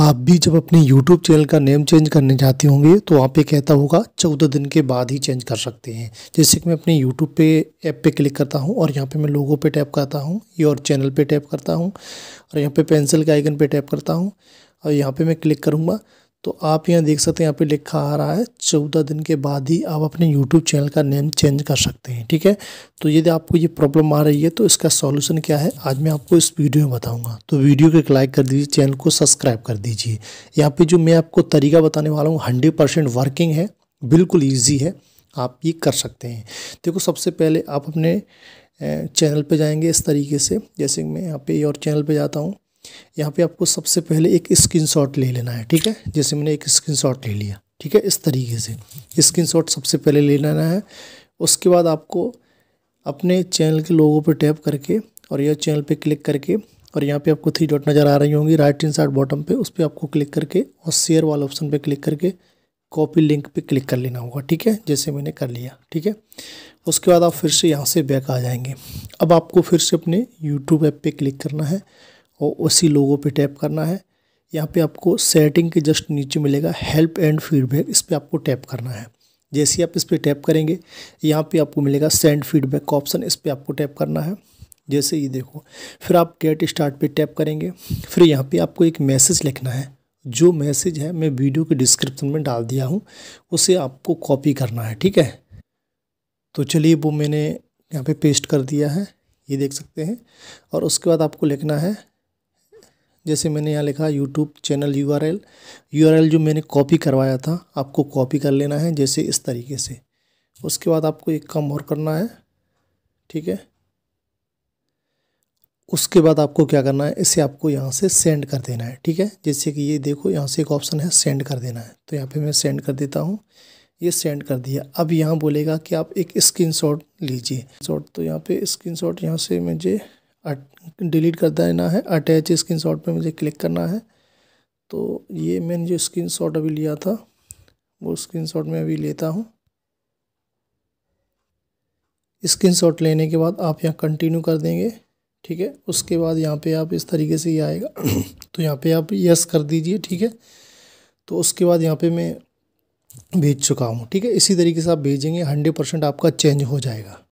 आप भी जब अपने YouTube चैनल का नेम चेंज करने जाते होंगे तो वहाँ पे कहता होगा चौदह दिन के बाद ही चेंज कर सकते हैं जैसे कि मैं अपने YouTube पे ऐप पे क्लिक करता हूँ और यहाँ पे मैं लोगों पे टैप करता हूँ और चैनल पे टैप करता हूँ और यहाँ पे पेंसिल के आइकन पे टैप करता हूँ और यहाँ पे मैं क्लिक करूँगा तो आप यहाँ देख सकते हैं यहाँ पे लिखा आ रहा है चौदह दिन के बाद ही आप अपने यूट्यूब चैनल का नेम चेंज कर सकते हैं ठीक है तो यदि आपको ये प्रॉब्लम आ रही है तो इसका सॉल्यूशन क्या है आज मैं आपको इस वीडियो में बताऊंगा तो वीडियो को एक लाइक कर दीजिए चैनल को सब्सक्राइब कर दीजिए यहाँ पे जो मैं आपको तरीका बताने वाला हूँ हंड्रेड वर्किंग है बिल्कुल ईजी है आप ये कर सकते हैं देखो सबसे पहले आप अपने चैनल पर जाएंगे इस तरीके से जैसे मैं यहाँ पे और चैनल पर जाता हूँ यहाँ पे आपको सबसे पहले एक स्क्रीनशॉट ले लेना है ठीक है जैसे मैंने एक स्क्रीनशॉट ले लिया ठीक है इस तरीके से स्क्रीनशॉट सबसे पहले ले लेना है उसके बाद आपको अपने चैनल के लोगों पर टैप करके और यह चैनल पे क्लिक करके और यहाँ पे आपको थ्री डॉट नज़र आ रही होंगी राइट हैंड साइड बॉटम पे उस पर आपको क्लिक करके और शेयर वाले ऑप्शन पे क्लिक करके कॉपी लिंक पे क्लिक कर लेना होगा ठीक है जैसे मैंने कर लिया ठीक है उसके बाद आप फिर से यहाँ से बैक आ जाएंगे अब आपको फिर से अपने यूट्यूब ऐप पे क्लिक करना है और उसी लोगों पे टैप करना है यहाँ पे आपको सेटिंग के जस्ट नीचे मिलेगा हेल्प एंड फीडबैक इस पर आपको टैप करना है जैसे ही आप इस पर टैप करेंगे यहाँ पे आपको मिलेगा सेंड फीडबैक का ऑप्शन इस पर आपको टैप करना है जैसे ये देखो फिर आप गेट स्टार्ट पे टैप करेंगे फिर यहाँ पे आपको एक मैसेज लिखना है जो मैसेज है मैं वीडियो के डिस्क्रिप्शन में डाल दिया हूँ उसे आपको कॉपी करना है ठीक है तो चलिए वो मैंने यहाँ पे पेस्ट कर दिया है ये देख सकते हैं और उसके बाद आपको लिखना है जैसे मैंने यहाँ लिखा YouTube channel U R L U R L जो मैंने कॉपी करवाया था आपको कॉपी कर लेना है जैसे इस तरीके से उसके बाद आपको एक काम और करना है ठीक है उसके बाद आपको क्या करना है इसे आपको यहाँ से सेंड कर देना है ठीक है जैसे कि ये देखो यहाँ से एक ऑप्शन है सेंड कर देना है तो यहाँ पे मैं सेंड कर देता हूँ ये सेंड कर दिया अब यहाँ बोलेगा कि आप एक स्क्रीनशॉट लीजिए शॉट तो यहाँ पे स्क्रीनशॉट यहाँ से मुझे डिलीट कर देना है अटैच स्क्रीन शॉट पर मुझे क्लिक करना है तो ये मैंने जो स्क्रीन शॉट अभी लिया था वो स्क्रीन शॉट में अभी लेता हूँ स्क्रीन शॉट लेने के बाद आप यहाँ कंटिन्यू कर देंगे ठीक है उसके बाद यहाँ पे आप इस तरीके से ये आएगा तो यहाँ पे आप यस कर दीजिए ठीक है तो उसके बाद यहाँ पे मैं भेज चुका हूँ ठीक है इसी तरीके से आप भेजेंगे हंड्रेड परसेंट आपका चेंज हो जाएगा